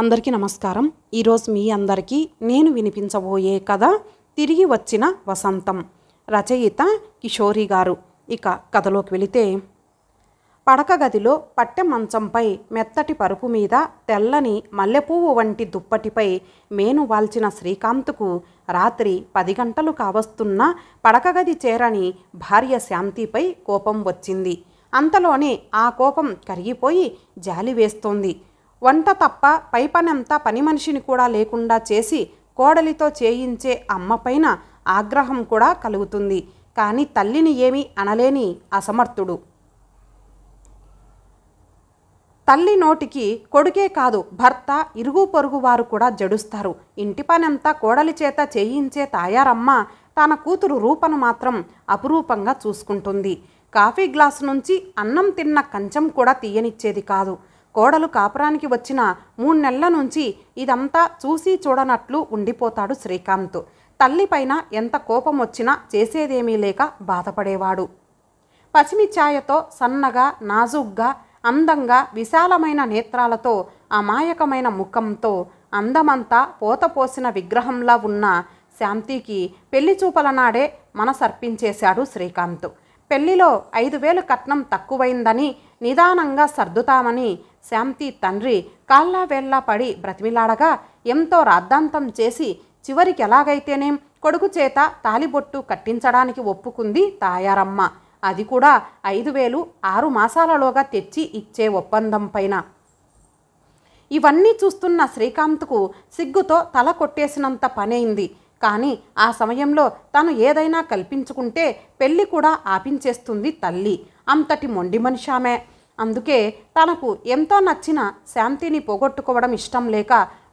అందరికీ నమస్కారం ఈరోజు మీ అందరికీ నేను వినిపించబోయే కథ తిరిగి వచ్చిన వసంతం రచయిత కిషోరి గారు ఇక కథలోకి వెళితే పడక గదిలో పట్టె మంచంపై మెత్తటి పరుపు మీద తెల్లని మల్లెపువ్వు వంటి దుప్పటిపై మేను వాల్చిన శ్రీకాంత్కు రాత్రి పది గంటలు కావస్తున్న పడకగది చేరని భార్య శాంతిపై కోపం వచ్చింది అంతలోనే ఆ కోపం కరిగిపోయి జాలి వేస్తోంది వంట తప్ప పై పనంతా పని మనిషిని కూడా లేకుండా చేసి కోడలితో చేయించే అమ్మపైన ఆగ్రహం కూడా కలుగుతుంది కానీ తల్లిని ఏమీ అనలేని అసమర్థుడు తల్లి నోటికి కొడుకే కాదు భర్త ఇరుగు పొరుగు వారు కూడా జడుస్తారు ఇంటి పనంతా కోడలి చేత చేయించే తాయారమ్మ తన కూతురు రూపను మాత్రం అపురూపంగా చూసుకుంటుంది కాఫీ గ్లాసు నుంచి అన్నం తిన్న కంచం కూడా తీయనిచ్చేది కాదు కోడలు కాపురానికి వచ్చిన మూడు నెలల నుంచి ఇదంతా చూసి చూడనట్లు ఉండిపోతాడు శ్రీకాంత్ తల్లిపైన ఎంత కోపం వచ్చినా చేసేదేమీ లేక బాధపడేవాడు ఛాయతో సన్నగా నాజుగ్గా అందంగా విశాలమైన నేత్రాలతో అమాయకమైన ముఖంతో అందమంతా పోతపోసిన విగ్రహంలా ఉన్న శాంతికి పెళ్లి చూపల నాడే మనసర్పించేశాడు శ్రీకాంత్ పెళ్లిలో ఐదు వేలు కట్నం తక్కువైందని నిదానంగా సర్దుతామని శాంతి తండ్రి కాళ్ళ పడి బ్రతిమిలాడగా ఎంతో రాద్ధాంతం చేసి చివరికి ఎలాగైతేనేం కొడుకు చేత తాలిబొట్టు కట్టించడానికి ఒప్పుకుంది తాయారమ్మ అది కూడా ఐదు వేలు ఆరు మాసాలలోగా తెచ్చి ఇచ్చే ఒప్పందం పైన ఇవన్నీ చూస్తున్న శ్రీకాంత్కు సిగ్గుతో తల కొట్టేసినంత పనైంది కానీ ఆ సమయంలో తను ఏదైనా కల్పించుకుంటే పెళ్ళి కూడా ఆపించేస్తుంది తల్లి అంతటి మొండి మనిషామే అందుకే తనకు ఎంతో నచ్చిన శాంతిని పోగొట్టుకోవడం ఇష్టం లేక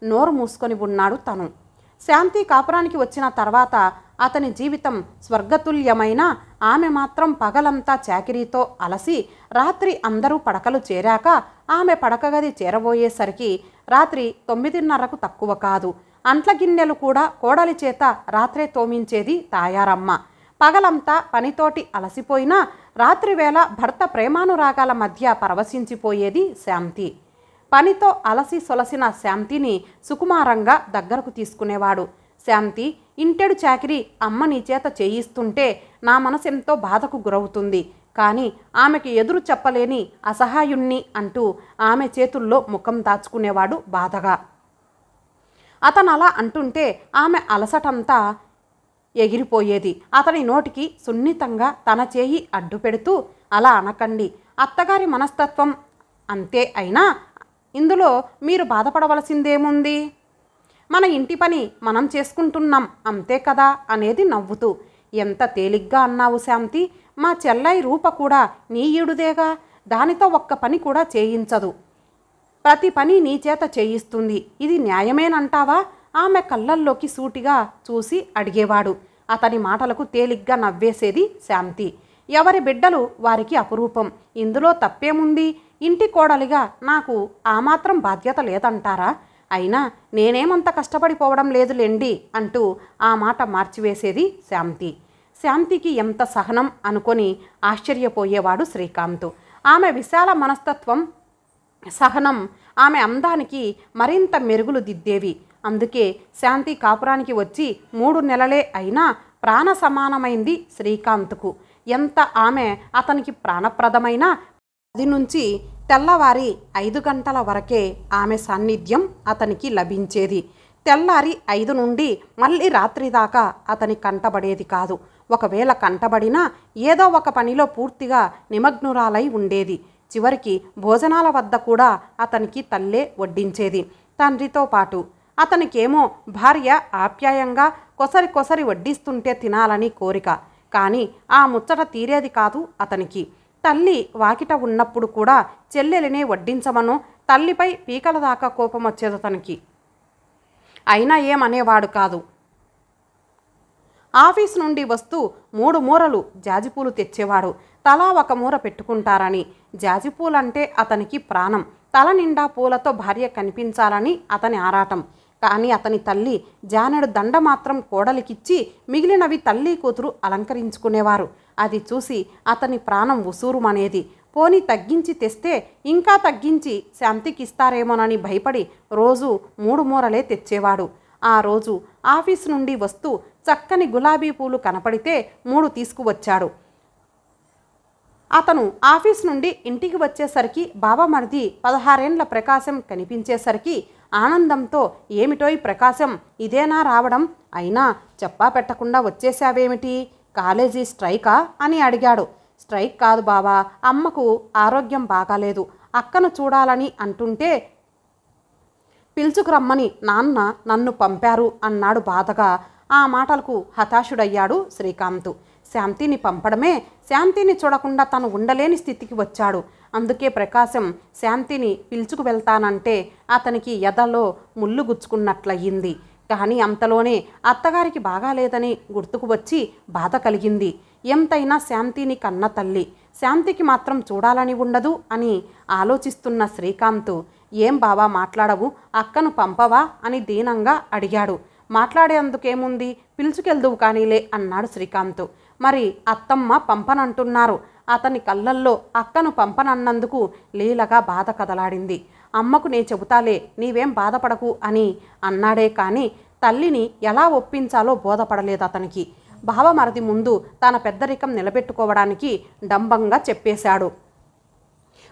నోరు మూసుకొని ఉన్నాడు తను శాంతి కాపురానికి వచ్చిన తర్వాత అతని జీవితం స్వర్గతుల్యమైన ఆమె మాత్రం పగలంతా చాకిరీతో అలసి రాత్రి అందరూ పడకలు చేరాక ఆమె పడకగది చేరబోయేసరికి రాత్రి తొమ్మిదిన్నరకు తక్కువ కాదు అంట్ల గిన్నెలు కూడా కోడలి చేత రాత్రే తోమించేది తాయారమ్మ పగలంతా పనితోటి అలసిపోయినా రాత్రివేళ భర్త ప్రేమానురాగాల మధ్య పరవశించిపోయేది శాంతి పనితో అలసి సొలసిన శాంతిని సుకుమారంగా దగ్గరకు తీసుకునేవాడు శాంతి ఇంటెడు చాకిరి అమ్మ నీ చేత చేయిస్తుంటే నా మనసెంతో బాధకు గురవుతుంది కానీ ఆమెకి ఎదురు చెప్పలేని అసహాయుణ్ణి అంటూ ఆమె చేతుల్లో ముఖం దాచుకునేవాడు బాధగా అతను అలా అంటుంటే ఆమె అలసటంతా ఎగిరిపోయేది అతని నోటికి సున్నితంగా తన చేయి అడ్డు పెడుతూ అలా అనకండి అత్తగారి మనస్తత్వం అంతే అయినా ఇందులో మీరు బాధపడవలసిందేముంది మన ఇంటి పని మనం చేసుకుంటున్నాం అంతే కదా అనేది నవ్వుతూ ఎంత తేలిగ్గా అన్నావు శాంతి మా చెల్లై రూప కూడా నీ ఈడుదేగా దానితో ఒక్క పని కూడా చేయించదు ప్రతి పని నీ చేత చేయిస్తుంది ఇది న్యాయమేనంటావా ఆమె కళ్ళల్లోకి సూటిగా చూసి అడిగేవాడు అతని మాటలకు తేలిగ్గా నవ్వేసేది శాంతి ఎవరి బిడ్డలు వారికి అపురూపం ఇందులో తప్పేముంది ఇంటి కోడలిగా నాకు ఆ మాత్రం బాధ్యత లేదంటారా అయినా నేనేమంత కష్టపడిపోవడం లేదులేండి అంటూ ఆ మాట మార్చివేసేది శాంతి శాంతికి ఎంత సహనం అనుకొని ఆశ్చర్యపోయేవాడు శ్రీకాంత్ ఆమె విశాల మనస్తత్వం సహనం ఆమె అందానికి మరింత మెరుగులు దిద్దేవి అందుకే శాంతి కాపురానికి వచ్చి మూడు నెలలే అయినా ప్రాణ సమానమైంది శ్రీకాంత్కు ఎంత ఆమె అతనికి ప్రాణప్రదమైన పది నుంచి తెల్లవారి ఐదు గంటల వరకే ఆమె సాన్నిధ్యం అతనికి లభించేది తెల్లారి ఐదు నుండి మళ్ళీ రాత్రి దాకా అతని కంటబడేది కాదు ఒకవేళ కంటబడినా ఏదో ఒక పనిలో పూర్తిగా నిమగ్నురాలై ఉండేది చివరికి భోజనాల వద్ద కూడా అతనికి తల్లే వడ్డించేది తండ్రితో పాటు అతనికేమో భార్య ఆప్యాయంగా కొసరి కొసరి వడ్డిస్తుంటే తినాలని కోరిక కానీ ఆ ముచ్చట తీరేది కాదు అతనికి తల్లి వాకిట ఉన్నప్పుడు కూడా చెల్లెలినే వడ్డించమను తల్లిపై పీకల దాకా కోపం వచ్చేది అతనికి అయినా ఏమనేవాడు కాదు ఆఫీస్ నుండి వస్తూ మూడు మూరలు జాజిపూలు తెచ్చేవాడు తలా ఒక మూర పెట్టుకుంటారని జాజిపూలంటే అతనికి ప్రాణం తల నిండా పూలతో భార్య కనిపించాలని అతని ఆరాటం కానీ అతని తల్లి జానడు దండ మాత్రం కోడలికిచ్చి మిగిలినవి తల్లి కూతురు అలంకరించుకునేవారు అది చూసి అతని ప్రాణం ఉసూరుమనేది పోని తగ్గించి తెస్తే ఇంకా తగ్గించి శాంతికిస్తారేమోనని భయపడి రోజు మూడు మూరలే తెచ్చేవాడు ఆ రోజు ఆఫీస్ నుండి వస్తూ చక్కని గులాబీ పూలు కనపడితే మూడు తీసుకువచ్చాడు అతను ఆఫీస్ నుండి ఇంటికి వచ్చేసరికి బావమరిది పదహారేండ్ల ప్రకాశం కనిపించేసరికి ఆనందంతో ఏమిటోయ్ ప్రకాశం ఇదేనా రావడం అయినా చెప్పా పెట్టకుండా వచ్చేశావేమిటి కాలేజీ స్ట్రైకా అని అడిగాడు స్ట్రైక్ కాదు బావా అమ్మకు ఆరోగ్యం బాగాలేదు అక్కను చూడాలని అంటుంటే పిలుచుకురమ్మని నాన్న నన్ను పంపారు అన్నాడు బాధగా ఆ మాటలకు హతాశుడయ్యాడు శ్రీకాంత్ శాంతిని పంపడమే శాంతిని చూడకుండా తను ఉండలేని స్థితికి వచ్చాడు అందుకే ప్రకాశం శాంతిని పిలుచుకు వెళ్తానంటే అతనికి ఎదలో ముళ్ళు గుచ్చుకున్నట్లయింది కానీ అంతలోనే అత్తగారికి బాగాలేదని గుర్తుకు వచ్చి బాధ కలిగింది ఎంతైనా శాంతిని కన్న తల్లి శాంతికి మాత్రం చూడాలని ఉండదు అని ఆలోచిస్తున్న శ్రీకాంత్ ఏం బావా మాట్లాడవు అక్కను పంపవా అని దీనంగా అడిగాడు మాట్లాడేందుకేముంది పిలుచుకెళ్దువు కానీలే అన్నాడు శ్రీకాంత్ మరి అత్తమ్మ పంపనంటున్నారు అతని కళ్ళల్లో అక్కను పంపనన్నందుకు లీలగా బాధ కదలాడింది అమ్మకు నే చెబుతాలే నీవేం బాధపడకు అని అన్నాడే కానీ తల్లిని ఎలా ఒప్పించాలో బోధపడలేదు అతనికి భావమరది ముందు తన పెద్దరికం నిలబెట్టుకోవడానికి డంబంగా చెప్పేశాడు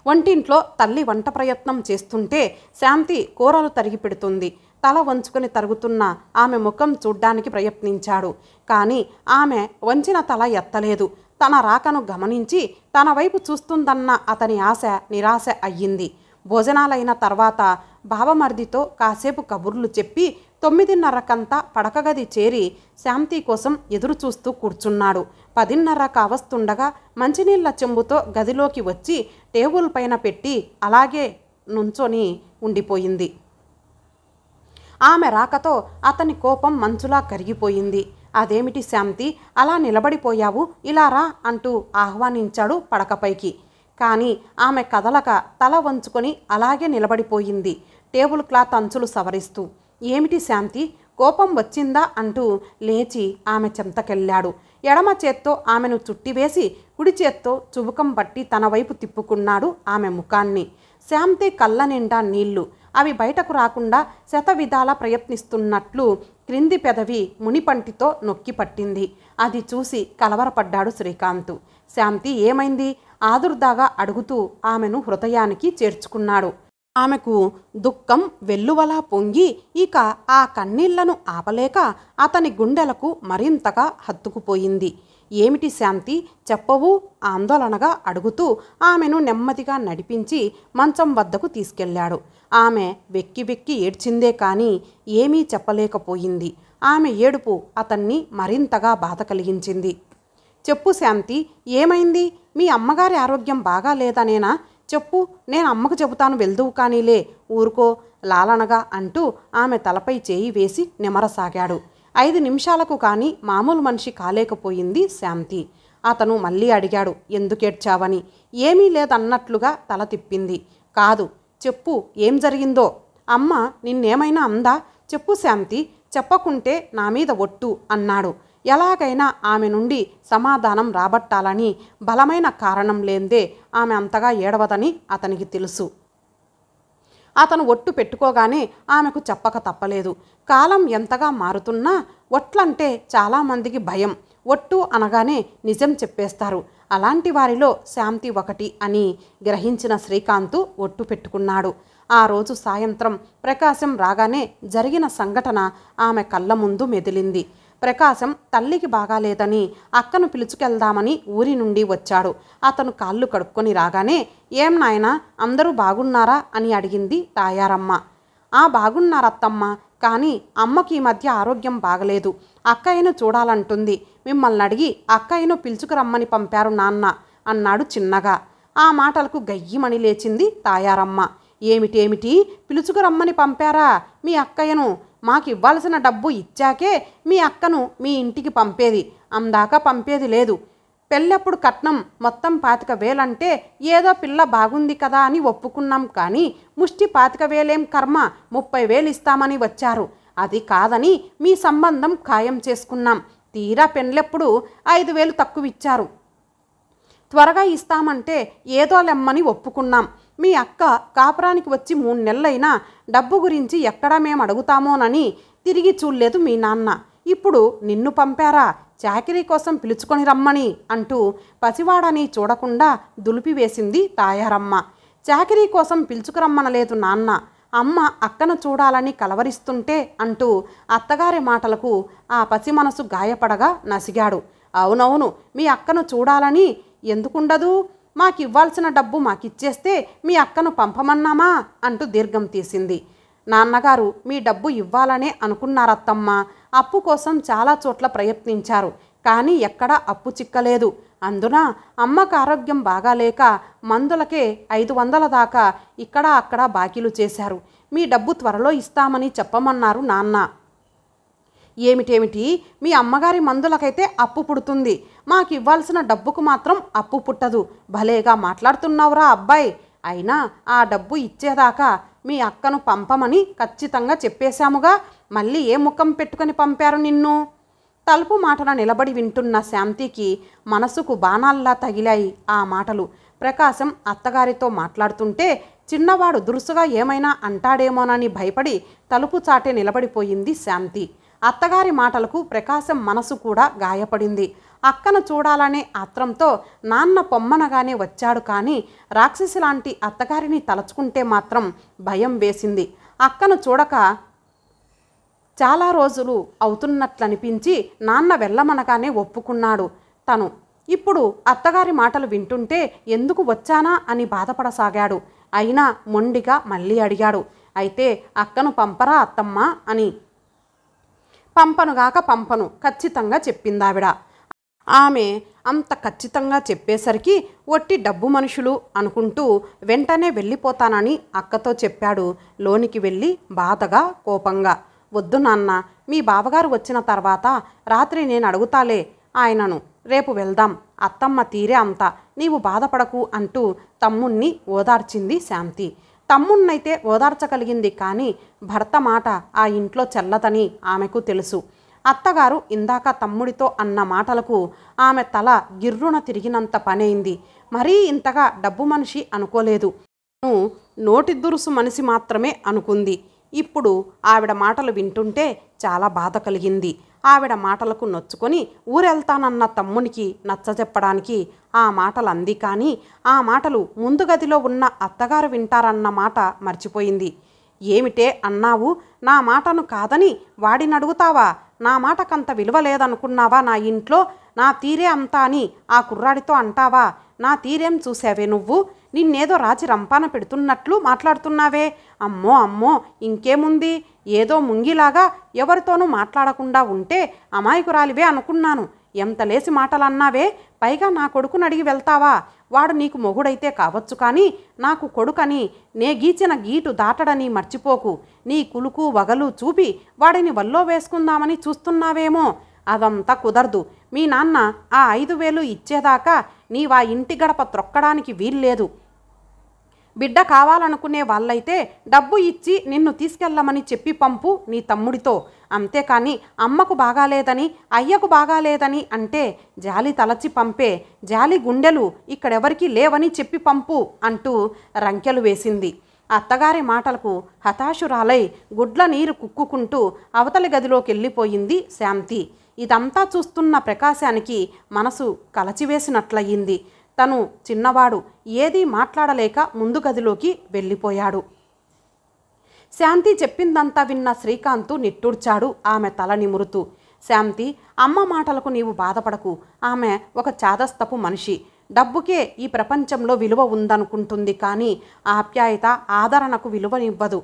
వంటింట్లో తల్లి వంట ప్రయత్నం చేస్తుంటే శాంతి కూరలు తరిగి పెడుతుంది తల వంచుకొని తరుగుతున్న ఆమె ముఖం చూడ్డానికి ప్రయత్నించాడు కానీ ఆమె వంచిన తల ఎత్తలేదు తన రాకను గమనించి తన వైపు చూస్తుందన్న అతని ఆశ నిరాశ అయ్యింది భోజనాలైన తర్వాత భావమర్దితో కాసేపు కబుర్లు చెప్పి తొమ్మిదిన్నరకంతా పడకగది చేరి శాంతి కోసం ఎదురు చూస్తూ కూర్చున్నాడు పదిన్నర కావస్తుండగా మంచినీళ్ల చెంబుతో గదిలోకి వచ్చి టేబుల్ పైన పెట్టి అలాగే నుంచొని ఉండిపోయింది ఆమె రాకతో అతని కోపం మంచులా కరిగిపోయింది అదేమిటి శాంతి అలా నిలబడిపోయావు ఇలా రా అంటూ ఆహ్వానించాడు పడకపైకి కానీ ఆమె కదలక తల వంచుకొని అలాగే నిలబడిపోయింది టేబుల్ క్లాత్ అంచులు సవరిస్తూ ఏమిటి శాంతి కోపం వచ్చిందా అంటూ లేచి ఆమె చెంతకెళ్ళాడు ఎడమ చేత్తో ఆమెను చుట్టివేసి కుడి చేత్తో చుబుకం పట్టి తన వైపు తిప్పుకున్నాడు ఆమె ముఖాన్ని శాంతి కళ్ళ నిండా నీళ్లు అవి బయటకు రాకుండా శతవిధాల ప్రయత్నిస్తున్నట్లు క్రింది పెదవి మునిపంటితో నొక్కి పట్టింది అది చూసి కలవరపడ్డాడు శ్రీకాంత్ శాంతి ఏమైంది ఆదుర్దాగా అడుగుతూ ఆమెను హృదయానికి చేర్చుకున్నాడు ఆమెకు దుఃఖం వెల్లువలా పొంగి ఇక ఆ కన్నీళ్లను ఆపలేక అతని గుండెలకు మరింతగా హత్తుకుపోయింది ఏమిటి శాంతి చెప్పవు ఆందోళనగా అడుగుతూ ఆమెను నెమ్మదిగా నడిపించి మంచం వద్దకు తీసుకెళ్లాడు ఆమె వెక్కి వెక్కి ఏడ్చిందే కానీ ఏమీ చెప్పలేకపోయింది ఆమె ఏడుపు అతన్ని మరింతగా బాధ కలిగించింది చెప్పు శాంతి ఏమైంది మీ అమ్మగారి ఆరోగ్యం బాగా లేదనేనా చెప్పు నేను అమ్మకు చెబుతాను వెళ్దువు కానీలే ఊరుకో లాలనగా అంటూ ఆమె తలపై చేయి వేసి నిమరసాగాడు ఐదు నిమిషాలకు కానీ మామూలు మనిషి కాలేకపోయింది శాంతి అతను మళ్ళీ అడిగాడు ఎందుకేడ్చావని ఏమీ లేదన్నట్లుగా తల తిప్పింది కాదు చెప్పు ఏం జరిగిందో అమ్మ నిన్నేమైనా అందా చెప్పు శాంతి చెప్పకుంటే నా మీద ఒట్టు అన్నాడు ఎలాగైనా ఆమె నుండి సమాధానం రాబట్టాలని బలమైన కారణం లేందే ఆమె అంతగా ఏడవదని అతనికి తెలుసు అతను ఒట్టు పెట్టుకోగానే ఆమెకు చెప్పక తప్పలేదు కాలం ఎంతగా మారుతున్నా ఒట్లంటే చాలామందికి భయం ఒట్టు అనగానే నిజం చెప్పేస్తారు అలాంటి వారిలో శాంతి ఒకటి అని గ్రహించిన శ్రీకాంత్ ఒట్టు పెట్టుకున్నాడు ఆ రోజు సాయంత్రం ప్రకాశం రాగానే జరిగిన సంఘటన ఆమె కళ్ళ ముందు మెదిలింది ప్రకాశం తల్లికి బాగాలేదని అక్కను పిలుచుకెళ్దామని ఊరి నుండి వచ్చాడు అతను కాళ్ళు కడుక్కొని రాగానే ఏం నాయనా అందరూ బాగున్నారా అని అడిగింది తాయారమ్మ ఆ బాగున్నారత్తమ్మ కానీ అమ్మకి ఈ మధ్య ఆరోగ్యం బాగలేదు అక్కయ్యను చూడాలంటుంది మిమ్మల్ని అడిగి అక్కయ్యను పిలుచుకురమ్మని పంపారు నాన్న అన్నాడు చిన్నగా ఆ మాటలకు గయ్యమణి లేచింది తాయారమ్మ ఏమిటేమిటి పిలుచుకురమ్మని పంపారా మీ అక్కయ్యను మాకు ఇవ్వాల్సిన డబ్బు ఇచ్చాకే మీ అక్కను మీ ఇంటికి పంపేది అందాక పంపేది లేదు పెళ్ళప్పుడు కట్నం మొత్తం పాతిక వేలంటే ఏదో పిల్ల బాగుంది కదా అని ఒప్పుకున్నాం కానీ ముష్టి పాతిక వేలేం కర్మ ముప్పై వేలు ఇస్తామని వచ్చారు అది కాదని మీ సంబంధం ఖాయం చేసుకున్నాం తీరా పెళ్ళెప్పుడు ఐదు వేలు తక్కువ ఇచ్చారు త్వరగా ఇస్తామంటే ఏదో లెమ్మని ఒప్పుకున్నాం మీ అక్క కాపురానికి వచ్చి మూడు నెలలైనా డబ్బు గురించి ఎక్కడా మేము అడుగుతామోనని తిరిగి చూడలేదు మీ నాన్న ఇప్పుడు నిన్ను పంపారా చాకరీ కోసం పిలుచుకొని రమ్మని అంటూ పసివాడని చూడకుండా దులిపివేసింది తాయారమ్మ చాకరీ కోసం పిలుచుకురమ్మనలేదు నాన్న అమ్మ అక్కను చూడాలని కలవరిస్తుంటే అంటూ అత్తగారి మాటలకు ఆ పసి మనసు గాయపడగా నసిగాడు అవునవును మీ అక్కను చూడాలని ఎందుకుండదు మాకు ఇవ్వాల్సిన డబ్బు మాకిచ్చేస్తే మీ అక్కను పంపమన్నామా అంటూ దీర్ఘం తీసింది నాన్నగారు మీ డబ్బు ఇవ్వాలనే అనుకున్నారత్తమ్మ అప్పు కోసం చాలా చోట్ల ప్రయత్నించారు కానీ ఎక్కడా అప్పు చిక్కలేదు అందున అమ్మకు ఆరోగ్యం బాగాలేక మందులకే ఐదు వందల దాకా ఇక్కడ అక్కడ బాకీలు చేశారు మీ డబ్బు త్వరలో ఇస్తామని చెప్పమన్నారు నాన్న ఏమిటేమిటి మీ అమ్మగారి మందులకైతే అప్పు పుడుతుంది మాకు ఇవ్వాల్సిన డబ్బుకు మాత్రం అప్పు పుట్టదు భలేగా మాట్లాడుతున్నావురా అబ్బాయి అయినా ఆ డబ్బు ఇచ్చేదాకా మీ అక్కను పంపమని ఖచ్చితంగా చెప్పేశాముగా మళ్ళీ ఏ ముఖం పెట్టుకుని పంపారు నిన్ను తలుపు మాటన నిలబడి వింటున్న శాంతికి మనసుకు బాణాల్లా తగిలాయి ఆ మాటలు ప్రకాశం అత్తగారితో మాట్లాడుతుంటే చిన్నవాడు దురుసుగా ఏమైనా అంటాడేమోనని భయపడి తలుపు చాటే నిలబడిపోయింది శాంతి అత్తగారి మాటలకు ప్రకాశం మనసు కూడా గాయపడింది అక్కను చూడాలనే ఆత్రంతో నాన్న పొమ్మనగానే వచ్చాడు కానీ రాక్షసి లాంటి అత్తగారిని తలచుకుంటే మాత్రం భయం వేసింది అక్కను చూడక చాలా రోజులు అవుతున్నట్లనిపించి నాన్న వెళ్ళమనగానే ఒప్పుకున్నాడు తను ఇప్పుడు అత్తగారి మాటలు వింటుంటే ఎందుకు వచ్చానా అని బాధపడసాగాడు అయినా మొండిగా మళ్ళీ అడిగాడు అయితే అక్కను పంపరా అత్తమ్మ అని పంపనుగాక పంపను ఖచ్చితంగా చెప్పిందావిడ ఆమె అంత ఖచ్చితంగా చెప్పేసరికి ఒట్టి డబ్బు మనుషులు అనుకుంటూ వెంటనే వెళ్ళిపోతానని అక్కతో చెప్పాడు లోనికి వెళ్ళి బాధగా కోపంగా వద్దు నాన్న మీ బావగారు వచ్చిన తర్వాత రాత్రి నేను అడుగుతాలే ఆయనను రేపు వెళ్దాం అత్తమ్మ తీరే అంత నీవు బాధపడకు అంటూ తమ్ముణ్ణి ఓదార్చింది శాంతి తమ్ముణ్ణైతే ఓదార్చగలిగింది కానీ భర్త మాట ఆ ఇంట్లో చెల్లదని ఆమెకు తెలుసు అత్తగారు ఇందాక తమ్ముడితో అన్న మాటలకు ఆమె తల గిర్రున తిరిగినంత పనైంది మరీ ఇంతగా డబ్బు మనిషి అనుకోలేదు నోటి దురుసు మనిషి మాత్రమే అనుకుంది ఇప్పుడు ఆవిడ మాటలు వింటుంటే చాలా బాధ కలిగింది ఆవిడ మాటలకు నొచ్చుకొని ఊరెళ్తానన్న తమ్మునికి నచ్చజెప్పడానికి ఆ మాటలు అంది కానీ ఆ మాటలు ముందు గదిలో ఉన్న అత్తగారు వింటారన్న మాట మర్చిపోయింది ఏమిటే అన్నావు నా మాటను కాదని వాడినడుగుతావా నా మాటకంత విలువ లేదనుకున్నావా నా ఇంట్లో నా తీరే అంతా అని ఆ కుర్రాడితో అంటావా నా తీరేం చూసావే నువ్వు నిన్నేదో రాచి రంపాన పెడుతున్నట్లు మాట్లాడుతున్నావే అమ్మో అమ్మో ఇంకేముంది ఏదో ముంగిలాగా ఎవరితోనూ మాట్లాడకుండా ఉంటే అమాయకురాలివే అనుకున్నాను ఎంత లేసి మాటలన్నావే పైగా నా కొడుకుని అడిగి వెళ్తావా వాడు నీకు మొగుడైతే కావచ్చు కానీ నాకు కొడుకని నే గీచిన గీటు దాటడని మర్చిపోకు నీ కులుకు వగలు చూపి వాడిని వల్లో వేసుకుందామని చూస్తున్నావేమో అదంతా కుదరదు మీ నాన్న ఆ ఐదు వేలు ఇచ్చేదాకా నీవా ఇంటి గడప త్రొక్కడానికి వీల్లేదు బిడ్డ కావాలనుకునే వాళ్ళైతే డబ్బు ఇచ్చి నిన్ను తీసుకెళ్ళమని చెప్పి పంపు నీ తమ్ముడితో అంతేకాని అమ్మకు బాగాలేదని అయ్యకు బాగాలేదని అంటే జాలి తలచి పంపే జాలి గుండెలు ఇక్కడెవరికీ లేవని చెప్పి పంపు అంటూ రంకెలు వేసింది అత్తగారి మాటలకు హతాశురాలై గుడ్ల నీరు కుక్కుకుంటూ అవతలి గదిలోకి వెళ్ళిపోయింది శాంతి ఇదంతా చూస్తున్న ప్రకాశానికి మనసు కలచివేసినట్లయింది తను చిన్నవాడు ఏదీ మాట్లాడలేక ముందు గదిలోకి వెళ్ళిపోయాడు శాంతి చెప్పిందంతా విన్న శ్రీకాంత్ నిట్టూర్చాడు ఆమె తల నిమురుతూ శాంతి అమ్మ మాటలకు నీవు బాధపడకు ఆమె ఒక చాదస్తపు మనిషి డబ్బుకే ఈ ప్రపంచంలో విలువ ఉందనుకుంటుంది కానీ ఆప్యాయత ఆదరణకు విలువనివ్వదు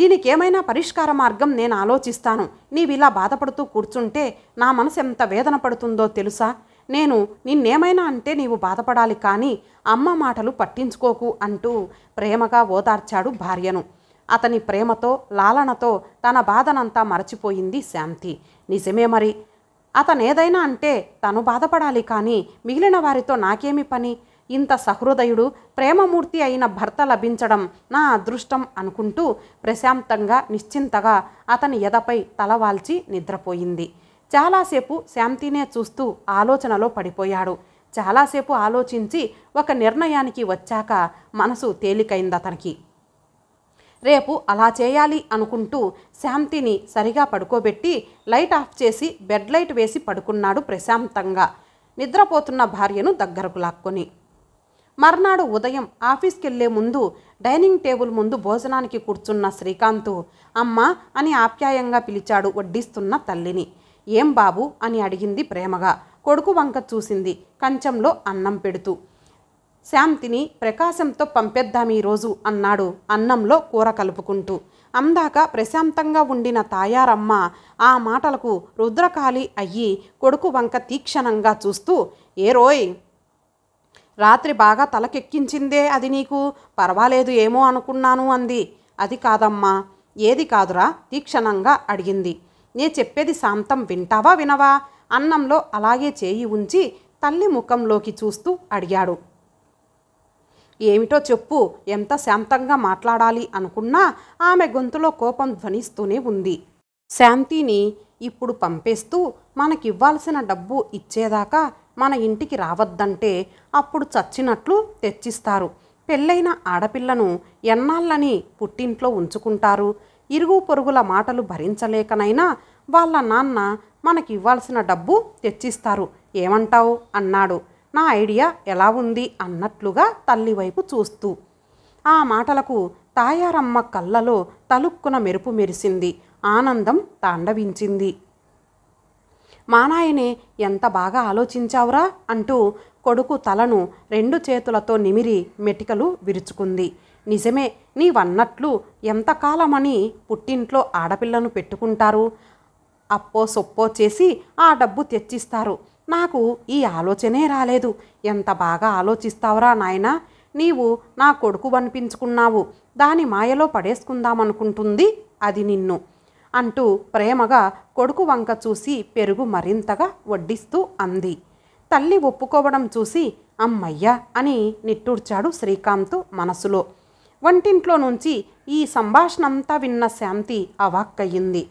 దీనికి ఏమైనా పరిష్కార మార్గం నేను ఆలోచిస్తాను నీవిలా బాధపడుతూ కూర్చుంటే నా మనసు ఎంత వేదన పడుతుందో తెలుసా నేను నిన్నేమైనా అంటే నీవు బాధపడాలి కానీ అమ్మ మాటలు పట్టించుకోకు అంటూ ప్రేమగా ఓదార్చాడు భార్యను అతని ప్రేమతో లాలనతో తన బాధనంతా మరచిపోయింది శాంతి నిజమే మరి అతనేదైనా అంటే తను బాధపడాలి కానీ మిగిలిన వారితో నాకేమి పని ఇంత సహృదయుడు ప్రేమమూర్తి అయిన భర్త లభించడం నా అదృష్టం అనుకుంటూ ప్రశాంతంగా నిశ్చింతగా అతని ఎదపై తలవాల్చి నిద్రపోయింది చాలాసేపు శాంతినే చూస్తూ ఆలోచనలో పడిపోయాడు చాలాసేపు ఆలోచించి ఒక నిర్ణయానికి వచ్చాక మనసు తేలికైంది అతనికి రేపు అలా చేయాలి అనుకుంటూ శాంతిని సరిగా పడుకోబెట్టి లైట్ ఆఫ్ చేసి బెడ్ లైట్ వేసి పడుకున్నాడు ప్రశాంతంగా నిద్రపోతున్న భార్యను దగ్గరకు లాక్కొని మర్నాడు ఉదయం ఆఫీస్కెళ్లే ముందు డైనింగ్ టేబుల్ ముందు భోజనానికి కూర్చున్న శ్రీకాంత్ అమ్మా అని ఆప్యాయంగా పిలిచాడు వడ్డిస్తున్న తల్లిని ఏం బాబు అని అడిగింది ప్రేమగా కొడుకు వంక చూసింది కంచంలో అన్నం పెడుతూ శ్యామ్ తిని ప్రకాశంతో పంపేద్దాం ఈరోజు అన్నాడు అన్నంలో కూర కలుపుకుంటూ అందాక ప్రశాంతంగా ఉండిన తాయారమ్మ ఆ మాటలకు రుద్రకాళి అయ్యి కొడుకు వంక తీక్షణంగా చూస్తూ ఏ రోయ్ రాత్రి బాగా తలకెక్కించిందే అది నీకు పర్వాలేదు ఏమో అనుకున్నాను అంది అది కాదమ్మా ఏది కాదురా తీక్షణంగా అడిగింది నే చెప్పేది శాంతం వింటావా వినవా అన్నంలో అలాగే చేయి ఉంచి తల్లి ముఖంలోకి చూస్తూ అడిగాడు ఏమిటో చెప్పు ఎంత శాంతంగా మాట్లాడాలి అనుకున్నా ఆమె గొంతులో కోపం ధ్వనిస్తూనే ఉంది శాంతిని ఇప్పుడు పంపేస్తూ మనకివ్వాల్సిన డబ్బు ఇచ్చేదాకా మన ఇంటికి రావద్దంటే అప్పుడు చచ్చినట్లు తెచ్చిస్తారు పెళ్ళైన ఆడపిల్లను ఎన్నాళ్ళని పుట్టింట్లో ఉంచుకుంటారు ఇరుగు పొరుగుల మాటలు భరించలేకనైనా వాళ్ళ నాన్న మనకి ఇవ్వాల్సిన డబ్బు తెచ్చిస్తారు ఏమంటావు అన్నాడు నా ఐడియా ఎలా ఉంది అన్నట్లుగా తల్లి వైపు చూస్తూ ఆ మాటలకు తాయారమ్మ కళ్ళలో తలుక్కున మెరుపు మెరిసింది ఆనందం తాండవించింది మానాయనే ఎంత బాగా ఆలోచించావురా అంటూ కొడుకు తలను రెండు చేతులతో నిమిరి మెటికలు విరుచుకుంది నిజమే నీవన్నట్లు ఎంతకాలమని పుట్టింట్లో ఆడపిల్లను పెట్టుకుంటారు అప్పో సొప్పో చేసి ఆ డబ్బు తెచ్చిస్తారు నాకు ఈ ఆలోచనే రాలేదు ఎంత బాగా ఆలోచిస్తావురా నాయనా నీవు నా కొడుకు అనిపించుకున్నావు దాని మాయలో పడేసుకుందామనుకుంటుంది అది నిన్ను అంటూ ప్రేమగా కొడుకు వంక చూసి పెరుగు మరింతగా వడ్డిస్తూ అంది తల్లి ఒప్పుకోవడం చూసి అమ్మయ్య అని నిట్టూర్చాడు శ్రీకాంత్ మనసులో వంటింట్లో నుంచి ఈ సంభాషణ అంతా విన్న శాంతి అవాక్కయ్యింది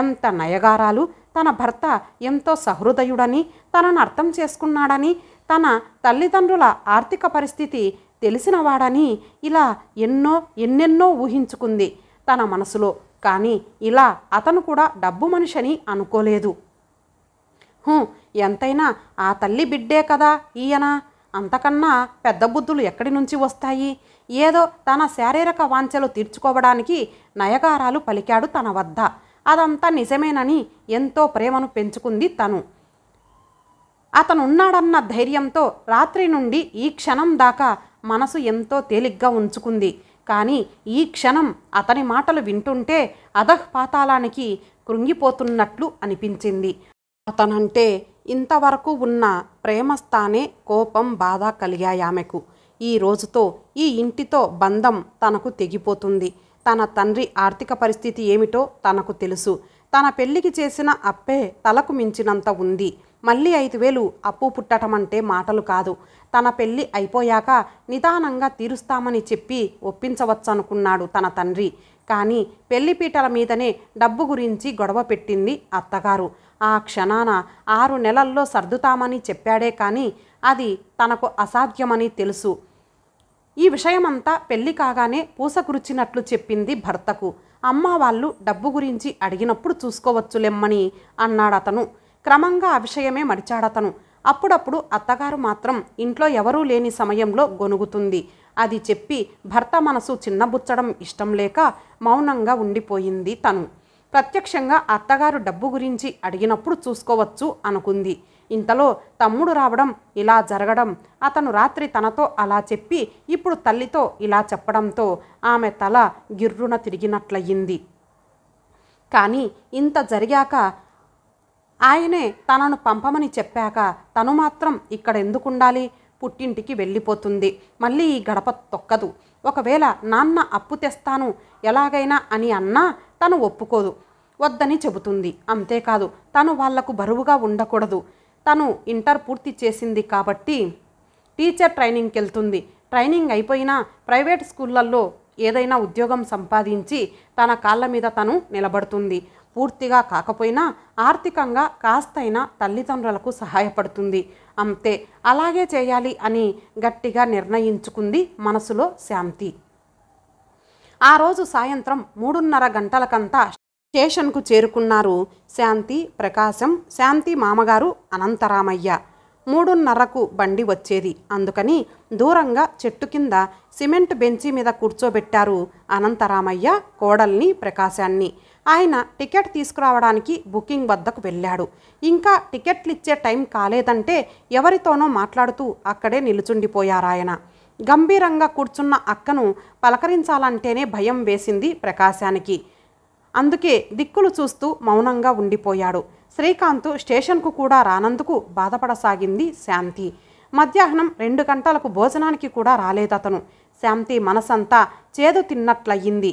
ఎంత నయగారాలు తన భర్త ఎంతో సహృదయుడని తనను అర్థం చేసుకున్నాడని తన తల్లిదండ్రుల ఆర్థిక పరిస్థితి తెలిసినవాడని ఇలా ఎన్నో ఎన్నెన్నో ఊహించుకుంది తన మనసులో కానీ ఇలా అతను కూడా డబ్బు మనిషని అనుకోలేదు ఎంతైనా ఆ తల్లి బిడ్డే కదా ఈయన అంతకన్నా పెద్ద బుద్ధులు ఎక్కడి నుంచి వస్తాయి ఏదో తన శారీరక వాంఛలు తీర్చుకోవడానికి నయగారాలు పలికాడు తన వద్ద అదంతా నిజమేనని ఎంతో ప్రేమను పెంచుకుంది తను అతనున్నాడన్న ధైర్యంతో రాత్రి నుండి ఈ క్షణం దాకా మనసు ఎంతో తేలిగ్గా ఉంచుకుంది కానీ ఈ క్షణం అతని మాటలు వింటుంటే అధహ్ పాతాళానికి కృంగిపోతున్నట్లు అనిపించింది అతనంటే ఇంతవరకు ఉన్న ప్రేమస్థానే కోపం బాధ కలిగాయి ఆమెకు ఈ రోజుతో ఈ ఇంటితో బంధం తనకు తెగిపోతుంది తన తండ్రి ఆర్థిక పరిస్థితి ఏమిటో తనకు తెలుసు తన పెళ్లికి చేసిన అప్పే తలకు మించినంత ఉంది మళ్ళీ ఐదు వేలు అప్పు పుట్టటమంటే మాటలు కాదు తన పెళ్ళి అయిపోయాక నిదానంగా తీరుస్తామని చెప్పి ఒప్పించవచ్చనుకున్నాడు తన తండ్రి కానీ పెళ్లిపీటల మీదనే డబ్బు గురించి గొడవ పెట్టింది అత్తగారు ఆ క్షణాన ఆరు నెలల్లో సర్దుతామని చెప్పాడే కానీ అది తనకు అసాధ్యమని తెలుసు ఈ విషయమంతా పెళ్లి కాగానే పూసగురిచినట్లు చెప్పింది భర్తకు అమ్మ వాళ్ళు డబ్బు గురించి అడిగినప్పుడు చూసుకోవచ్చులెమ్మని అన్నాడతను క్రమంగా ఆ విషయమే మడిచాడతను అప్పుడప్పుడు అత్తగారు మాత్రం ఇంట్లో ఎవరూ లేని సమయంలో గొనుగుతుంది అది చెప్పి భర్త మనసు చిన్నబుచ్చడం ఇష్టం లేక మౌనంగా ఉండిపోయింది తను ప్రత్యక్షంగా అత్తగారు డబ్బు గురించి అడిగినప్పుడు చూసుకోవచ్చు అనుకుంది ఇంతలో తమ్ముడు రావడం ఇలా జరగడం అతను రాత్రి తనతో అలా చెప్పి ఇప్పుడు తల్లితో ఇలా చెప్పడంతో ఆమె తల గిర్రున తిరిగినట్లయింది కానీ ఇంత జరిగాక ఆయనే తనను పంపమని చెప్పాక తను మాత్రం ఇక్కడ ఎందుకుండాలి పుట్టింటికి వెళ్ళిపోతుంది మళ్ళీ ఈ గడప తొక్కదు ఒకవేళ నాన్న అప్పు తెస్తాను ఎలాగైనా అని అన్నా తను ఒప్పుకోదు వద్దని చెబుతుంది అంతేకాదు తను వాళ్లకు బరువుగా ఉండకూడదు తను ఇంటర్ పూర్తి చేసింది కాబట్టి టీచర్ ట్రైనింగ్కి వెళ్తుంది ట్రైనింగ్ అయిపోయినా ప్రైవేట్ స్కూళ్ళల్లో ఏదైనా ఉద్యోగం సంపాదించి తన కాళ్ళ మీద తను నిలబడుతుంది పూర్తిగా కాకపోయినా ఆర్థికంగా కాస్తైనా తల్లిదండ్రులకు సహాయపడుతుంది అంతే అలాగే చేయాలి అని గట్టిగా నిర్ణయించుకుంది మనసులో శాంతి ఆ రోజు సాయంత్రం మూడున్నర గంటలకంతా స్టేషన్కు చేరుకున్నారు శాంతి ప్రకాశం శాంతి మామగారు అనంతరామయ్య మూడున్నరకు బండి వచ్చేది అందుకని దూరంగా చెట్టు కింద సిమెంట్ బెంచి మీద కూర్చోబెట్టారు అనంతరామయ్య కోడల్ని ప్రకాశాన్ని ఆయన టికెట్ తీసుకురావడానికి బుకింగ్ వద్దకు వెళ్ళాడు ఇంకా టికెట్లు ఇచ్చే టైం కాలేదంటే ఎవరితోనో మాట్లాడుతూ అక్కడే నిలుచుండిపోయారాయన గంభీరంగా కూర్చున్న అక్కను పలకరించాలంటేనే భయం వేసింది ప్రకాశానికి అందుకే దిక్కులు చూస్తూ మౌనంగా ఉండిపోయాడు శ్రీకాంత్ స్టేషన్కు కూడా రానందుకు బాధపడసాగింది శాంతి మధ్యాహ్నం రెండు గంటలకు భోజనానికి కూడా రాలేదతను శాంతి మనసంతా చేదు తిన్నట్లయింది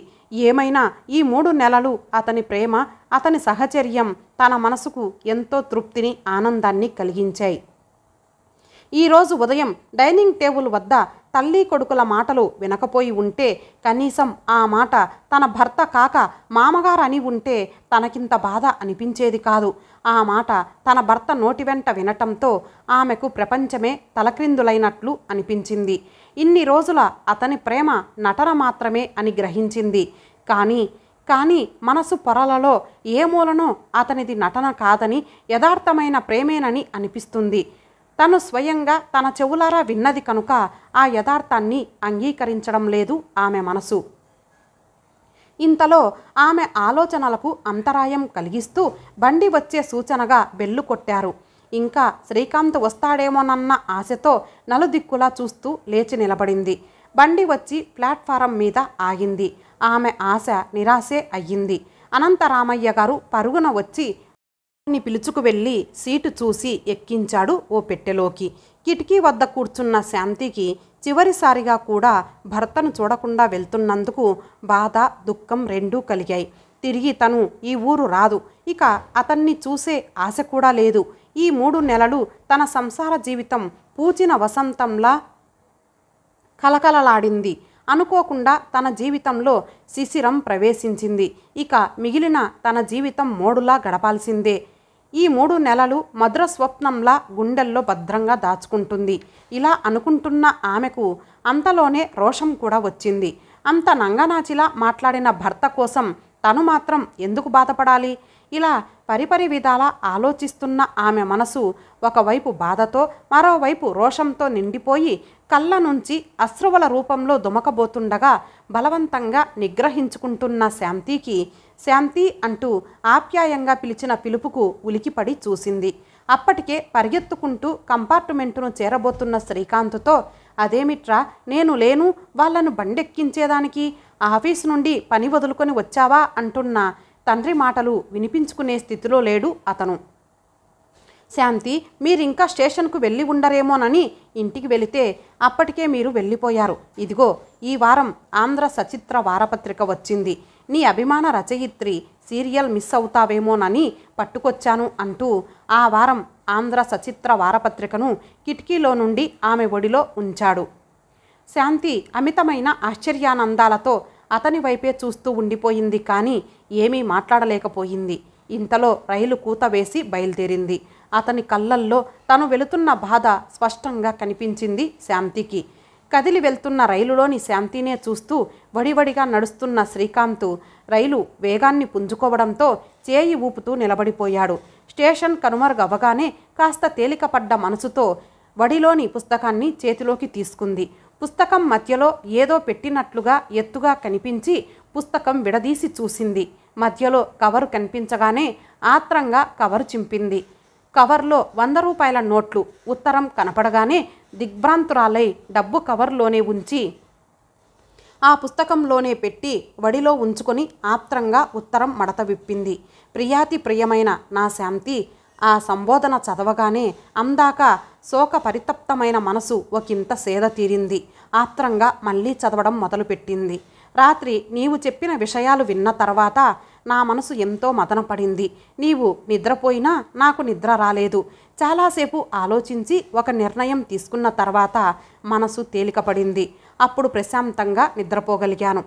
ఏమైనా ఈ మూడు నెలలు అతని ప్రేమ అతని సహచర్యం తన మనసుకు ఎంతో తృప్తిని ఆనందాన్ని కలిగించాయి ఈరోజు ఉదయం డైనింగ్ టేబుల్ వద్ద తల్లి కొడుకుల మాటలు వినకపోయి ఉంటే కనీసం ఆ మాట తన భర్త కాక మామగారు అని ఉంటే తనకింత బాధ అనిపించేది కాదు ఆ మాట తన భర్త నోటి వెంట వినటంతో ఆమెకు ప్రపంచమే తలక్రిందులైనట్లు అనిపించింది ఇన్ని రోజుల అతని ప్రేమ నటన మాత్రమే అని గ్రహించింది కానీ కానీ మనసు పొరలలో ఏ మూలనో అతనిది నటన కాదని యథార్థమైన ప్రేమేనని అనిపిస్తుంది తను స్వయంగా తన చెవులారా విన్నది కనుక ఆ యథార్థాన్ని అంగీకరించడం లేదు ఆమె మనసు ఇంతలో ఆమె ఆలోచనలకు అంతరాయం కలిగిస్తూ బండి వచ్చే సూచనగా బెల్లు కొట్టారు ఇంకా శ్రీకాంత్ వస్తాడేమోనన్న ఆశతో నలుదిక్కులా చూస్తూ లేచి నిలబడింది బండి వచ్చి ప్లాట్ఫారం మీద ఆగింది ఆమె ఆశ నిరాశే అయ్యింది అనంతరామయ్య గారు పరుగున వచ్చి ని పిలుచుకు వెళ్ళి సీటు చూసి ఎక్కించాడు ఓ పెట్టెలోకి కిటికీ వద్ద కూర్చున్న శాంతికి చివరిసారిగా కూడా భర్తను చూడకుండా వెళ్తున్నందుకు బాధ దుఃఖం రెండూ కలిగాయి తిరిగి తను ఈ ఊరు రాదు ఇక అతన్ని చూసే ఆశ కూడా లేదు ఈ మూడు నెలలు తన సంసార జీవితం పూచిన వసంతంలా కలకలలాడింది అనుకోకుండా తన జీవితంలో శిశిరం ప్రవేశించింది ఇక మిగిలిన తన జీవితం మోడులా గడపాల్సిందే ఈ మూడు నెలలు మధుర స్వప్నంలా గుండెల్లో భద్రంగా దాచుకుంటుంది ఇలా అనుకుంటున్న ఆమెకు అంతలోనే రోషం కూడా వచ్చింది అంత నంగనాచిలా మాట్లాడిన భర్త కోసం తను మాత్రం ఎందుకు బాధపడాలి ఇలా పరిపరి విధాల ఆలోచిస్తున్న ఆమె మనసు ఒకవైపు బాధతో మరోవైపు రోషంతో నిండిపోయి కళ్ళ నుంచి అశ్రువుల రూపంలో దుమకబోతుండగా బలవంతంగా నిగ్రహించుకుంటున్న శాంతికి శాంతి అంటూ ఆప్యాయంగా పిలిచిన పిలుపుకు ఉలికిపడి చూసింది అప్పటికే పరిగెత్తుకుంటూ కంపార్ట్మెంటును చేరబోతున్న శ్రీకాంత్తో అదేమిట్రా నేను లేను వాళ్లను బండెక్కించేదానికి ఆఫీసు నుండి పని వదులుకొని వచ్చావా అంటున్న తండ్రి మాటలు వినిపించుకునే స్థితిలో లేడు అతను శాంతి మీరింకా స్టేషన్కు వెళ్ళి ఉండరేమోనని ఇంటికి వెళితే అప్పటికే మీరు వెళ్ళిపోయారు ఇదిగో ఈ వారం ఆంధ్ర సచిత్ర వారపత్రిక వచ్చింది నీ అభిమాన రచయిత్రి సీరియల్ మిస్ అవుతావేమోనని పట్టుకొచ్చాను అంటూ ఆ వారం ఆంధ్ర సచిత్ర వారపత్రికను కిటికీలో నుండి ఆమె ఒడిలో ఉంచాడు శాంతి అమితమైన ఆశ్చర్యానందాలతో అతని వైపే చూస్తూ ఉండిపోయింది కానీ ఏమీ మాట్లాడలేకపోయింది ఇంతలో రైలు కూతవేసి బయలుదేరింది అతని కళ్ళల్లో తను వెళుతున్న బాధ స్పష్టంగా కనిపించింది శాంతికి కదిలి వెళ్తున్న రైలులోని శాంతినే చూస్తూ వడివడిగా నడుస్తున్న శ్రీకాంత్ రైలు వేగాన్ని పుంజుకోవడంతో చేయి ఊపుతూ నిలబడిపోయాడు స్టేషన్ కనుమరుగవ్వగానే కాస్త తేలికపడ్డ మనసుతో వడిలోని పుస్తకాన్ని చేతిలోకి తీసుకుంది పుస్తకం మధ్యలో ఏదో పెట్టినట్లుగా ఎత్తుగా కనిపించి పుస్తకం విడదీసి చూసింది మధ్యలో కవర్ కనిపించగానే ఆత్రంగా కవర్ చింపింది కవర్లో వంద రూపాయల నోట్లు ఉత్తరం కనపడగానే దిగ్భ్రాంతురాలై డబ్బు కవర్లోనే ఉంచి ఆ పుస్తకంలోనే పెట్టి వడిలో ఉంచుకొని ఆత్రంగా ఉత్తరం మడత విప్పింది ప్రియాతి ప్రియమైన నా శాంతి ఆ సంబోధన చదవగానే అందాక శోక పరితప్తమైన మనసు ఒకంత సేద తీరింది ఆత్రంగా మళ్ళీ చదవడం మొదలుపెట్టింది రాత్రి నీవు చెప్పిన విషయాలు విన్న తర్వాత నా మనసు ఎంతో మదనపడింది నీవు నిద్రపోయినా నాకు నిద్ర రాలేదు చాలాసేపు ఆలోచించి ఒక నిర్ణయం తీసుకున్న తర్వాత మనసు తేలికపడింది అప్పుడు ప్రశాంతంగా నిద్రపోగలిగాను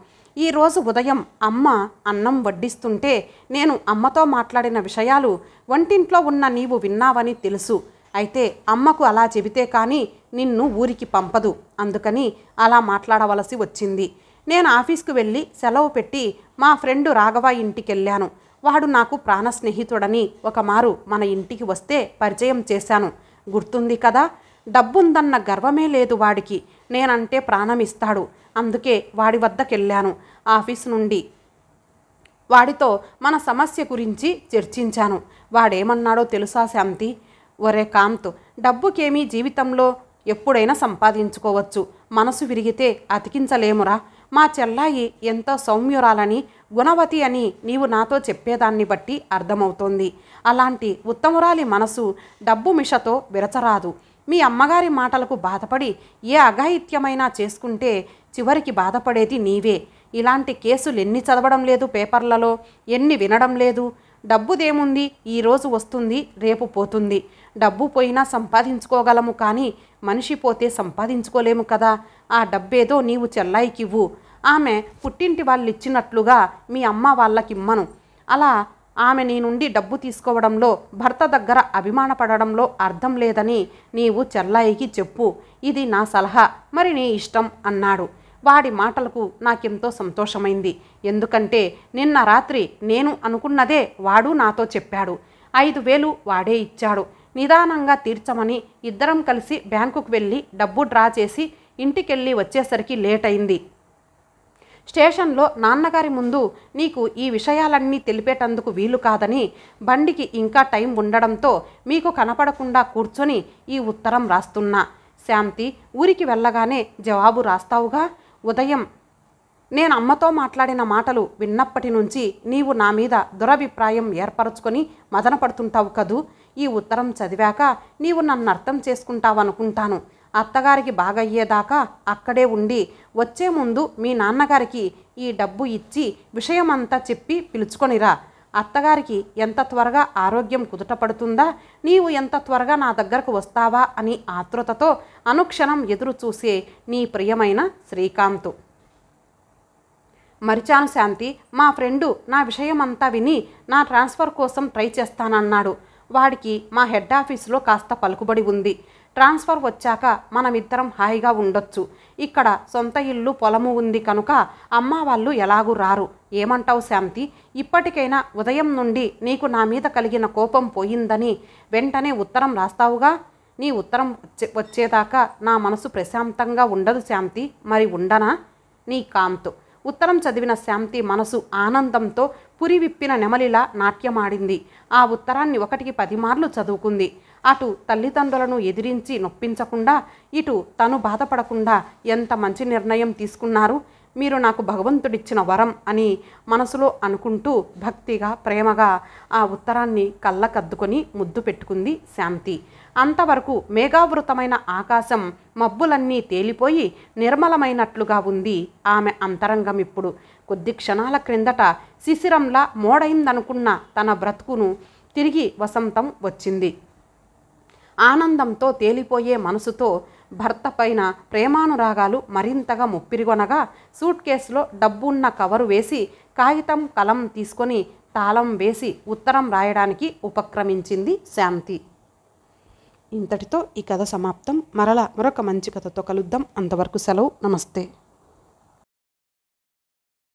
ఈరోజు ఉదయం అమ్మ అన్నం వడ్డిస్తుంటే నేను అమ్మతో మాట్లాడిన విషయాలు వంటింట్లో ఉన్న నీవు విన్నావని తెలుసు అయితే అమ్మకు అలా చెబితే కానీ నిన్ను ఊరికి పంపదు అందుకని అలా మాట్లాడవలసి వచ్చింది నేను ఆఫీస్కు వెళ్ళి సెలవు పెట్టి మా ఫ్రెండ్ రాఘవ ఇంటికి వెళ్ళాను వాడు నాకు ప్రాణ స్నేహితుడని ఒకమారు మన ఇంటికి వస్తే పరిచయం చేశాను గుర్తుంది కదా డబ్బుందన్న గర్వమే లేదు వాడికి నేనంటే ప్రాణం ఇస్తాడు అందుకే వాడి వద్దకెళ్ళాను ఆఫీస్ నుండి వాడితో మన సమస్య గురించి చర్చించాను వాడేమన్నాడో తెలుసా శాంతి ఒరే కాంత్ డబ్బుకేమీ జీవితంలో ఎప్పుడైనా సంపాదించుకోవచ్చు మనసు విరిగితే అతికించలేమురా మా చెల్లాయి ఎంతో సౌమ్యురాలని గుణవతి అని నీవు నాతో చెప్పేదాన్ని బట్టి అర్థమవుతోంది అలాంటి ఉత్తమురాలి మనసు డబ్బు మిషతో విరచరాదు మీ అమ్మగారి మాటలకు బాధపడి ఏ అఘాయిత్యమైనా చేసుకుంటే చివరికి బాధపడేది నీవే ఇలాంటి కేసులు ఎన్ని చదవడం లేదు పేపర్లలో ఎన్ని వినడం లేదు డబ్బుదేముంది ఈరోజు వస్తుంది రేపు పోతుంది డబ్బు పోయినా సంపాదించుకోగలము కానీ మనిషి పోతే సంపాదించుకోలేము కదా ఆ డబ్బేదో నీవు చెల్లాయికివ్వు ఆమె పుట్టింటి వాళ్ళు ఇచ్చినట్లుగా మీ అమ్మ వాళ్ళకిమ్మను అలా ఆమె నీ నుండి డబ్బు తీసుకోవడంలో భర్త దగ్గర అభిమానపడడంలో అర్థం లేదని నీవు చెల్లాయికి చెప్పు ఇది నా సలహా మరి నీ ఇష్టం అన్నాడు వాడి మాటలకు నాకెంతో సంతోషమైంది ఎందుకంటే నిన్న రాత్రి నేను అనుకున్నదే వాడు నాతో చెప్పాడు ఐదు వేలు వాడే ఇచ్చాడు నిదానంగా తీర్చమని ఇద్దరం కలిసి బ్యాంకుకు వెళ్ళి డబ్బు డ్రా చేసి ఇంటికెళ్ళి వచ్చేసరికి లేట్ అయింది స్టేషన్లో నాన్నగారి ముందు నీకు ఈ విషయాలన్నీ తెలిపేటందుకు వీలు కాదని బండికి ఇంకా టైం ఉండడంతో మీకు కనపడకుండా కూర్చొని ఈ ఉత్తరం రాస్తున్నా శాంతి ఊరికి వెళ్ళగానే జవాబు రాస్తావుగా ఉదయం నేను అమ్మతో మాట్లాడిన మాటలు విన్నప్పటి నుంచి నీవు నా మీద దురభిప్రాయం ఏర్పరచుకొని మదనపడుతుంటావు కదూ ఈ ఉత్తరం చదివాక నీవు నన్ను అర్థం చేసుకుంటావనుకుంటాను అత్తగారికి బాగయ్యేదాకా అక్కడే ఉండి వచ్చే ముందు మీ నాన్నగారికి ఈ డబ్బు ఇచ్చి విషయమంతా చెప్పి పిలుచుకొనిరా అత్తగారికి ఎంత త్వరగా ఆరోగ్యం కుదుటపడుతుందా నీవు ఎంత త్వరగా నా దగ్గరకు వస్తావా అని ఆతృతతో అనుక్షణం ఎదురు చూసే నీ ప్రియమైన శ్రీకాంత్ మరిచాను శాంతి మా ఫ్రెండు నా విషయం అంతా విని నా ట్రాన్స్ఫర్ కోసం ట్రై చేస్తానన్నాడు వాడికి మా హెడ్ ఆఫీసులో కాస్త పలుకుబడి ఉంది ట్రాన్స్ఫర్ వచ్చాక మనమిద్దరం హాయిగా ఉండొచ్చు ఇక్కడ సొంత ఇల్లు పొలము ఉంది కనుక అమ్మ వాళ్ళు ఎలాగూ రారు ఏమంటావు శాంతి ఇప్పటికైనా ఉదయం నుండి నీకు నా మీద కలిగిన కోపం పోయిందని వెంటనే ఉత్తరం రాస్తావుగా నీ ఉత్తరం వచ్చేదాకా నా మనసు ప్రశాంతంగా ఉండదు శాంతి మరి ఉండనా నీ కాంతో ఉత్తరం చదివిన శాంతి మనసు ఆనందంతో పురి విప్పిన నెమలిలా నాట్యమాడింది ఆ ఉత్తరాన్ని ఒకటికి పది మార్లు చదువుకుంది అటు తల్లిదండ్రులను ఎదిరించి నొప్పించకుండా ఇటు తను బాధపడకుండా ఎంత మంచి నిర్ణయం తీసుకున్నారు మీరు నాకు భగవంతుడిచ్చిన వరం అని మనసులో అనుకుంటూ భక్తిగా ప్రేమగా ఆ ఉత్తరాన్ని కళ్ళకద్దుకొని ముద్దు పెట్టుకుంది శాంతి అంతవరకు మేఘావృతమైన ఆకాశం మబ్బులన్నీ తేలిపోయి నిర్మలమైనట్లుగా ఉంది ఆమె అంతరంగం ఇప్పుడు కొద్ది క్షణాల క్రిందట శిశిరంలా మోడైందనుకున్న తన బ్రతుకును తిరిగి వసంతం వచ్చింది ఆనందంతో తేలిపోయే మనసుతో భర్త పైన ప్రేమానురాగాలు మరింతగా ముప్పిరిగొనగా సూట్ కేసులో డబ్బున్న కవరు వేసి కాగితం కలం తీసుకొని తాళం వేసి ఉత్తరం రాయడానికి ఉపక్రమించింది శాంతి ఇంతటితో ఈ కథ సమాప్తం మరల మరొక మంచి కథతో కలుద్దాం అంతవరకు సెలవు నమస్తే